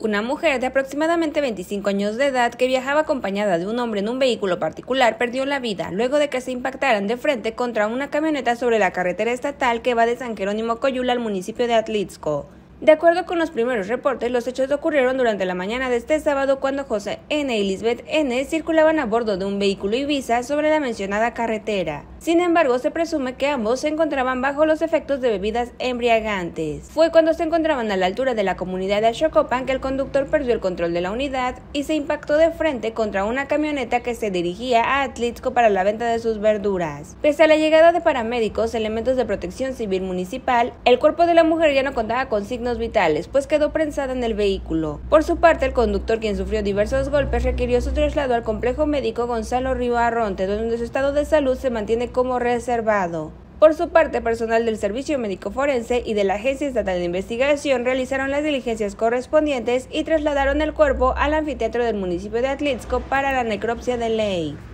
Una mujer de aproximadamente 25 años de edad que viajaba acompañada de un hombre en un vehículo particular perdió la vida luego de que se impactaran de frente contra una camioneta sobre la carretera estatal que va de San Jerónimo Coyula al municipio de Atlitzco. De acuerdo con los primeros reportes, los hechos ocurrieron durante la mañana de este sábado cuando José N. y Lisbeth N. circulaban a bordo de un vehículo Ibiza sobre la mencionada carretera. Sin embargo, se presume que ambos se encontraban bajo los efectos de bebidas embriagantes. Fue cuando se encontraban a la altura de la comunidad de Ashokopan que el conductor perdió el control de la unidad y se impactó de frente contra una camioneta que se dirigía a Atlixco para la venta de sus verduras. Pese a la llegada de paramédicos, elementos de protección civil municipal, el cuerpo de la mujer ya no contaba con signos vitales, pues quedó prensada en el vehículo. Por su parte, el conductor, quien sufrió diversos golpes, requirió su traslado al complejo médico Gonzalo Río Arronte, donde su estado de salud se mantiene como reservado. Por su parte, personal del Servicio Médico Forense y de la Agencia Estatal de Investigación realizaron las diligencias correspondientes y trasladaron el cuerpo al anfiteatro del municipio de Atlitzco para la necropsia de ley.